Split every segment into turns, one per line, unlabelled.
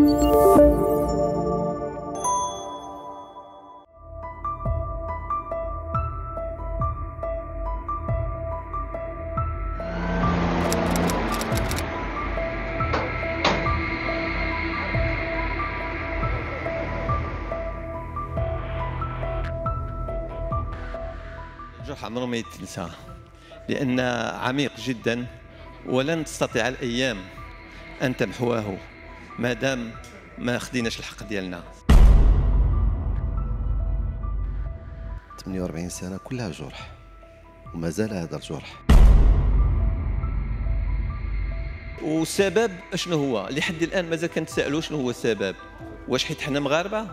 الجرح عمره ما يتنسى لأن عميق جدا ولن تستطيع الأيام أن تمحواه مادام ما خديناش الحق ديالنا
48 سنه كلها جرح ومازال هذا الجرح
والسبب شنو هو لحد الان مازال كنتسائلوا شنو هو السبب واش حيت حنا مغاربه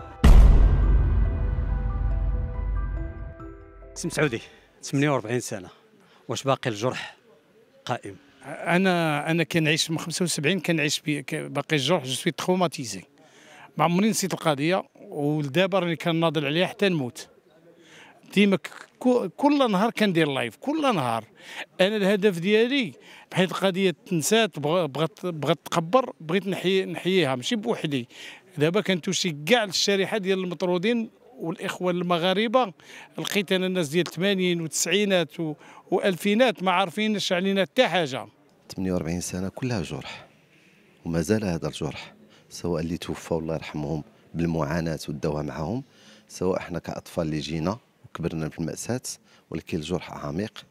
سم سعودي 48 سنه واش باقي الجرح قائم انا انا كنعيش من 75 كنعيش باقي الجرح جو سوي تروماتيزي ما عمري نسيت القضيه ولدابا راني كناضل عليها حتى نموت ديما كل نهار كندير لايف كل نهار انا الهدف ديالي بحيث القضيه تنسات بغات بغات تقبر بغيت نحي نحييها ماشي بوحدي دابا كنتوشي كاع الشريحه ديال المطرودين والاخوه المغاربه لقيت انا الناس ديال 80 والتسعينات والفينات ما عارفينش علينا حتى حاجه
48 سنه كلها جرح ومازال هذا الجرح سواء اللي توفوا الله يرحمهم بالمعاناه والدواء معهم سواء احنا كاطفال اللي جينا وكبرنا في الماساه ولكن الجرح عميق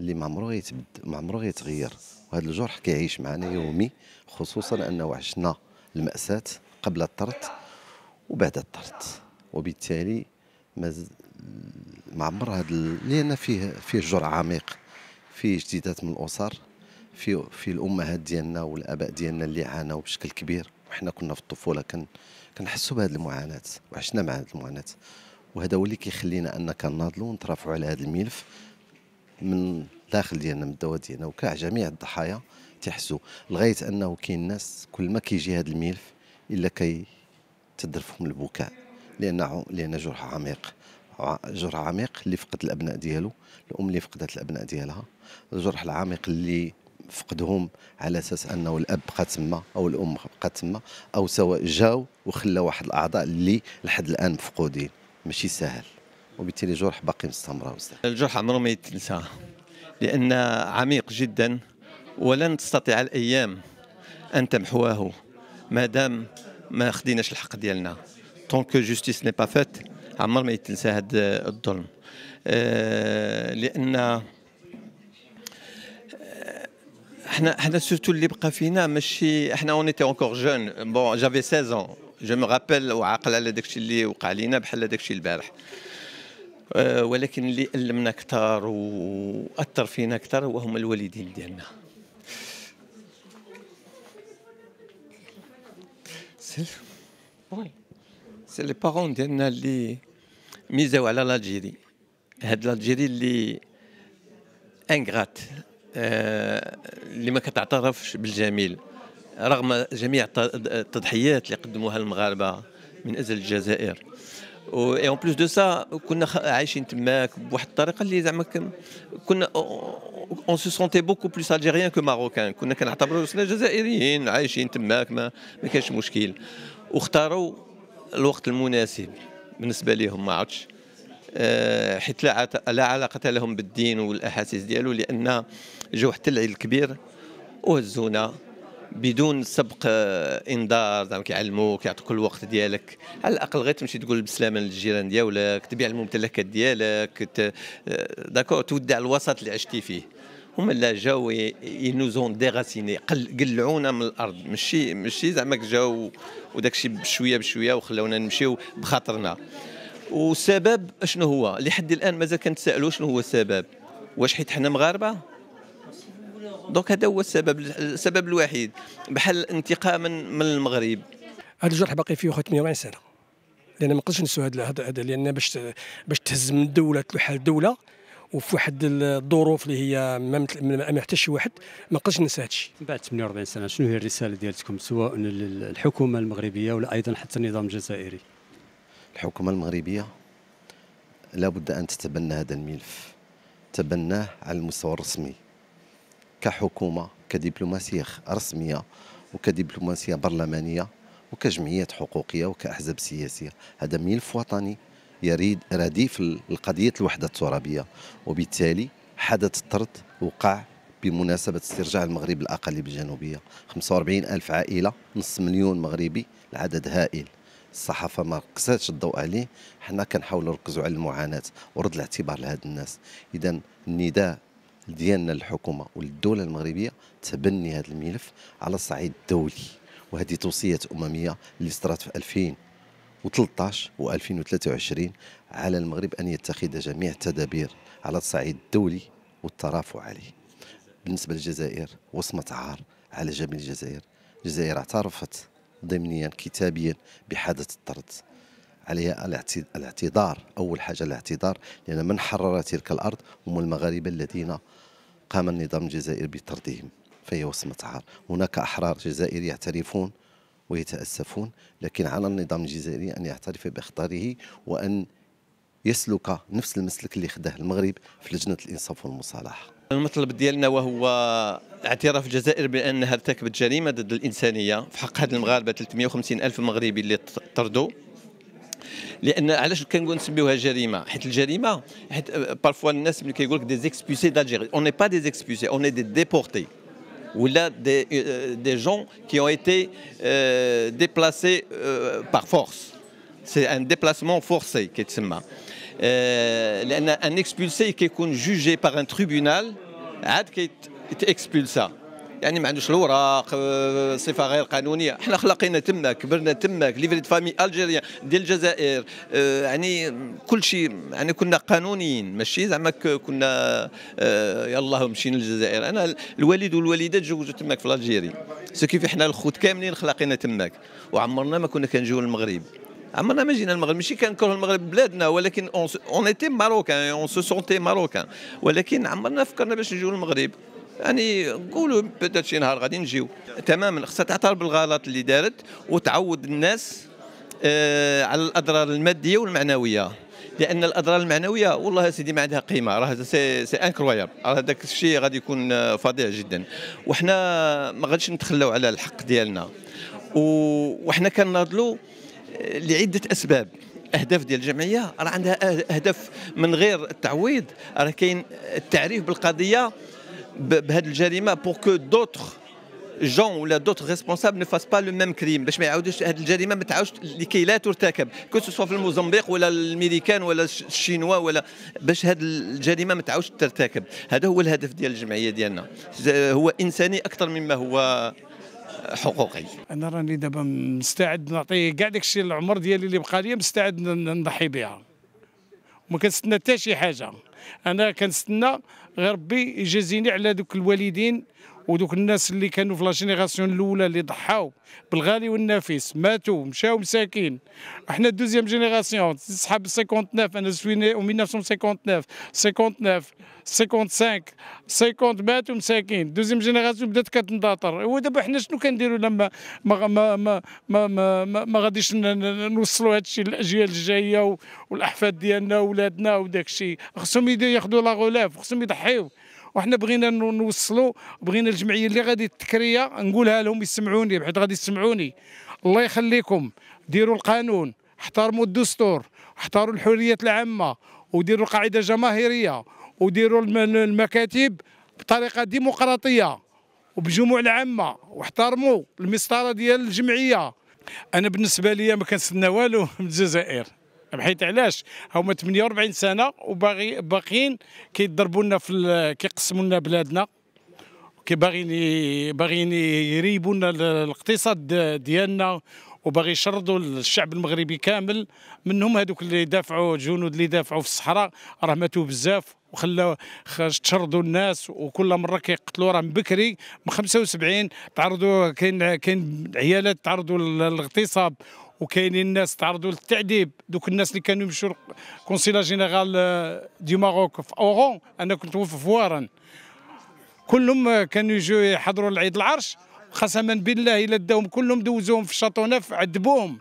اللي ما عمره يتبد ما عمره يتغير وهذا الجرح كيعيش معنا يومي خصوصا انه عشنا الماساه قبل الطرد وبعد الطرد وبالتالي ما ما عمر هذا لان فيه فيه جرعه عميق فيه جديدات من الاسر في في الامهات ديالنا والاباء ديالنا اللي عانوا بشكل كبير وحنا كنا في الطفوله كان كنحسوا بهذه المعاناه وعشنا مع هذه المعاناه وهذا هو اللي كيخلينا ان كنناضلوا ونترافعوا على هذا الملف من الداخل ديالنا من الدواء ديالنا وكاع جميع الضحايا تيحسوا لغايه انه كاين ناس كل ما كيجي هذا الملف الا كي تدرفهم البكاء لان لان جرح عميق جرح عميق اللي فقد الابناء ديالو الام اللي فقدت الابناء ديالها الجرح العميق اللي فقدهم على اساس انه الاب بقى تما او الام بقى تما او سواء جاو وخلى واحد الاعضاء اللي لحد الان مفقودين ماشي سهل وبالتالي الجرح باقي مستمره
الجرح عمره ما يتنسى لان عميق جدا ولن تستطيع الايام ان تمحواه ما دام ما خديناش الحق ديالنا طونك جوستيس ني با فات عمر ما يتنسى هذا الظلم آه، لان احنا احنا سورتو اللي بقى فينا ماشي احنا اون ايتي اونكور جون بون جافي 16 اون جو مو رابيل وعاقل على داكشي اللي وقع لينا بحال داكشي البارح آه، ولكن اللي ألمنا اكثر وأثر فينا اكثر وهم الوالدين ديالنا سي لي بارون ديالنا اللي ميزاو على لاجيري هاد لاجيري اللي انغرات آه، اللي ما كتعترفش بالجميل رغم جميع التضحيات اللي قدموها المغاربه من اجل الجزائر و اون بلوس دو سا كنا عايشين تماك بواحد الطريقه اللي زعما كنا اون سو سونتي بوكو بلوس الجيريان كو ماروكان كنا كنعتبروا روسنا جزائريين عايشين تماك ما, ما كانش مشكل واختاروا الوقت المناسب بالنسبه ليهم ما عادش آه، حيت لا علاقة لهم بالدين والأحاسيس ديالو لأن جو حتى العيل الكبير وهزونا بدون سبق آه، انذار زعما كيعلموك يعطوك الوقت ديالك على الاقل غير تمشي تقول بالسلامه للجيران ديالك تبيع الممتلكات ديالك آه، داكور تودع الوسط اللي عشتي فيه هما لا جاو ينوزون ديغاسيني قل... قلعونا من الارض ماشي ماشي زعما جاو وداك الشيء بشويه بشويه وخلونا نمشيو بخاطرنا والسبب شنو هو لحد الان مازال كنتسائلوا شنو هو السبب واش حيت حنا مغاربه دونك هذا هو السبب السبب الوحيد بحال انتقاما من المغرب
هذا الجرح باقي فيه 48 سنه لان ما نقدرش نسوا هذا هذا لان باش باش تهز من دوله تلوح الدوله وفي واحد الظروف اللي هي ما حتى شي واحد ما نقدرش ننسى هذا الشيء
بعد 48 سنه شنو هي الرساله ديالتكم سواء للحكومه المغربيه ولا ايضا حتى النظام الجزائري الحكومة المغربية لابد أن تتبنى هذا الملف تبناه على المستوى الرسمي كحكومة كدبلوماسية رسمية وكدبلوماسية برلمانية وكجمعيات حقوقية وكأحزاب سياسية هذا ملف وطني يريد رديف القضية الوحدة الترابية وبالتالي حدث الطرد وقع بمناسبة استرجاع المغرب الأقلية الجنوبية 45 ألف عائلة نصف مليون مغربي العدد هائل الصحافه ما ركزاتش الضوء عليه حنا كنحاولوا نركزوا على المعاناه ورد الاعتبار لهاد الناس اذا النداء ديالنا للحكومه وللدوله المغربيه تبني هذا الملف على الصعيد الدولي وهذه توصيه امميه اللي صدرت في 2013 و2023 على المغرب ان يتخذ جميع التدابير على الصعيد الدولي والترافع عليه بالنسبه للجزائر وصمه عار على جميع الجزائر الجزائر اعترفت ضمنيا كتابيا بحادث الطرد عليها الاعتذار أول حاجة الاعتذار لأن من حرر تلك الأرض هم المغاربة الذين قام النظام الجزائري بطردهم فهي وصمة عار هناك أحرار جزائر يعترفون ويتأسفون لكن على النظام الجزائري أن يعترف بأخطاره وأن يسلك نفس المسلك اللي خداه المغرب في لجنة الإنصاف والمصالحة
المطلب ديالنا وهو اعتراف الجزائر بانها ارتكبت جريمه ضد الانسانيه في حق هذه المغاربه 350 الف مغربي اللي طردوا لان علاش كنقول نسميوها جريمه حيت الجريمه حيت بارفوا الناس ملي كيقول لك دي زيكسبيسي دالجيري اون ني با دي زيكسبيسي اون دي ديبورتي ولا دي دي جون كي اون ايتي ديبلاسي بار فورس سي ان ديبلاسمون فورسي كيتسمى Euh, لان ان اكسبولسي كيكون جوجي باغ ان تريبونال عاد كيتاكسبولسا يعني ما عندوش الوراق آه، صفه غير قانونيه حنا خلقينا تماك كبرنا تماك ليفريد فامي الجيريا ديال الجزائر آه، يعني كل شيء يعني كنا قانونيين ماشي زعما كنا آه، يلاه مشينا للجزائر انا الوالد والوالده تزوجوا تماك في الجيري سو كيف حنا الخوت كاملين خلقينا تماك وعمرنا ما كنا كنجيو للمغرب عمرنا ما جينا المغرب ماشي كنكره المغرب بلادنا ولكن اون ايتي ماروكان اون سو سونتي ماروكان ولكن عمرنا فكرنا باش نجيو للمغرب يعني قولوا بدات شي نهار غادي نجيو تماما خصها تعترف بالغلط اللي دارت وتعود الناس آه على الاضرار الماديه والمعنويه لان الاضرار المعنويه والله سيدي ما عندها قيمه راه سي, سي انكرويابل راه داك الشيء غادي يكون آه، فظيع جدا وحنا ما غاديش نتخلوا على الحق ديالنا وحنا كنناضلوا لعده اسباب اهداف ديال الجمعيه راه عندها أه- اهداف من غير التعويض راه كاين التعريف بالقضيه بهذه الجريمه بور كو دوطخ جون ولا دوت ريسبونسابل نفاس با لو ميم كريم باش ما يعاودوش هذه الجريمه ما تعاودش لكي لا ترتكب كو سوا في الموزمبيق ولا الميريكان ولا الشينوا ولا باش هذه الجريمه ما تعاودش ترتكب هذا هو الهدف ديال الجمعيه ديالنا هو انساني اكثر مما هو حقوقي
انا راني دابا مستعد نعطي كاع داكشي العمر ديالي اللي بقى لي مستعد نضحي بها وما كنستنى حتى شي حاجه انا كنستنى غير ربي يجازيني على دوك الوالدين ودوك الناس اللي كانوا في لاجينيراسيون الاولى اللي ضحاو بالغالي والنفيس ماتوا مشاو مساكين احنا الدوزيام جينيراسيون صحاب 59 انا سويني 1959 59 55 50 ماتوا مساكين دوزيام جينيراسيون بدات كتنضطر ودابا حنا شنو كنديروا لما ما ما ما ما, ما, ما, ما غاديش نوصلوا هذا الشيء للاجيال الجايه والاحفاد ديالنا وولادنا وداك الشيء خصهم ياخذوا لا غولاف خصهم يضحيوا وحنا بغينا نوصلوا بغينا الجمعيه اللي غادي تكريا نقولها لهم يسمعوني بحيث غادي يسمعوني الله يخليكم ديروا القانون احترموا الدستور احترموا الحريات العامه وديروا القاعده الجماهيريه وديروا المكاتب بطريقه ديمقراطيه وبجموع العامه واحترموا المسطره ديال الجمعيه انا بالنسبه لي ما كنتسنى والو من الجزائر بحيث طيب، علاش هما 48 سنه وباغي باقيين كيضربوا لنا في كيقسموا لنا بلادنا كيباغيين باغيين يريبوا لنا الاقتصاد ديالنا وباغي يشردوا الشعب المغربي كامل منهم هذوك اللي دافعوا الجنود اللي دافعوا في الصحراء راه ماتوا بزاف وخلاو تشردوا الناس وكل مره كيقتلوا راه من بكري من 75 تعرضوا كاين كاين عيالات تعرضوا للاغتصاب وكاينين الناس تعرضوا للتعذيب دوك الناس اللي كانوا يمشوا للكونسيلا جينيرال آه، دي ماروك في اورون انا كنت في فوارن كلهم آه، كانوا يجوا يحضروا لعيد العرش قسما بالله الا داهم كلهم دوزوهم في الشاطونه عذبوهم